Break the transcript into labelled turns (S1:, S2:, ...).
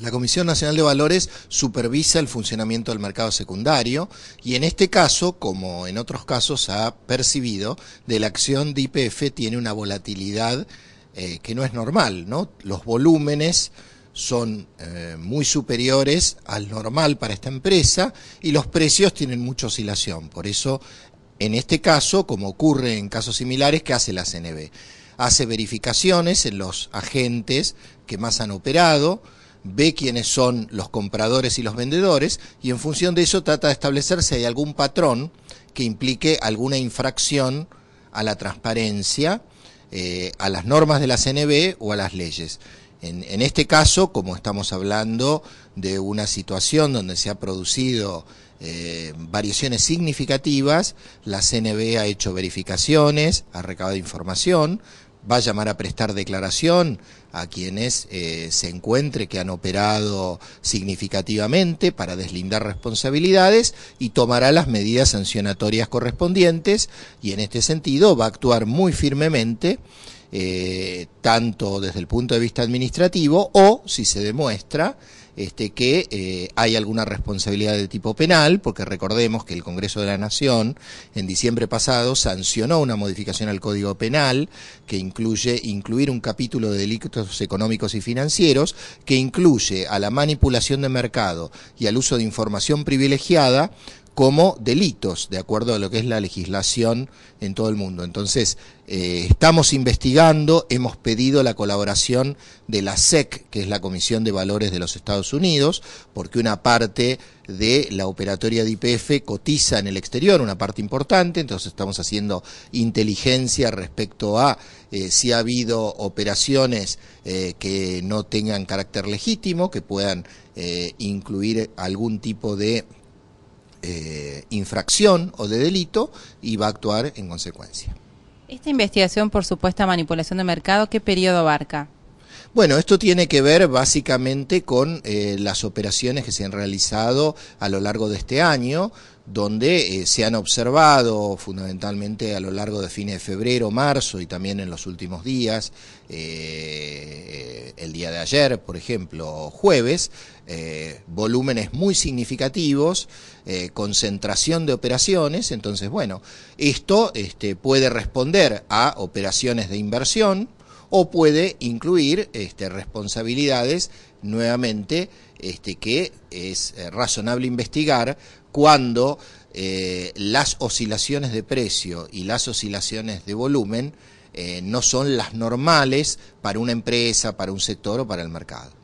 S1: La Comisión Nacional de Valores supervisa el funcionamiento del mercado secundario y en este caso, como en otros casos, ha percibido de la acción de IPF tiene una volatilidad eh, que no es normal, ¿no? Los volúmenes son eh, muy superiores al normal para esta empresa y los precios tienen mucha oscilación. Por eso, en este caso, como ocurre en casos similares, ¿qué hace la CNB? Hace verificaciones en los agentes que más han operado ve quiénes son los compradores y los vendedores y en función de eso trata de establecer si hay algún patrón que implique alguna infracción a la transparencia, eh, a las normas de la CNB o a las leyes. En, este caso, como estamos hablando de una situación donde se ha producido eh, variaciones significativas, la CNB ha hecho verificaciones, ha recabado información, va a llamar a prestar declaración a quienes eh, se encuentre que han operado significativamente para deslindar responsabilidades y tomará las medidas sancionatorias correspondientes y en este sentido va a actuar muy firmemente eh, tanto desde el punto de vista administrativo o si se demuestra este, que eh, hay alguna responsabilidad de tipo penal, porque recordemos que el Congreso de la Nación en diciembre pasado sancionó una modificación al Código Penal que incluye incluir un capítulo de delitos económicos y financieros que incluye a la manipulación de mercado y al uso de información privilegiada como delitos, de acuerdo a lo que es la legislación en todo el mundo. Entonces, eh, estamos investigando, hemos pedido la colaboración de la SEC, que es la Comisión de Valores de los Estados Unidos, porque una parte de la operatoria de IPF cotiza en el exterior, una parte importante, entonces estamos haciendo inteligencia respecto a eh, si ha habido operaciones eh, que no tengan carácter legítimo, que puedan incluir algún tipo de eh, infracción o de delito y va a actuar en consecuencia. Esta investigación por supuesta manipulación de mercado, ¿qué periodo abarca? Bueno, esto tiene que ver básicamente con eh, las operaciones que se han realizado a lo largo de este año, donde eh, se han observado fundamentalmente a lo largo de fines de febrero, marzo y también en los últimos días, el día de ayer, por ejemplo, jueves, eh, volúmenes muy significativos, eh, concentración de operaciones, entonces, bueno, esto este, puede responder a operaciones de inversión o puede incluir este, responsabilidades nuevamente este, que es eh, razonable investigar cuando las oscilaciones de precio y las oscilaciones de volumen eh, no son las normales para una empresa, para un sector o para el mercado.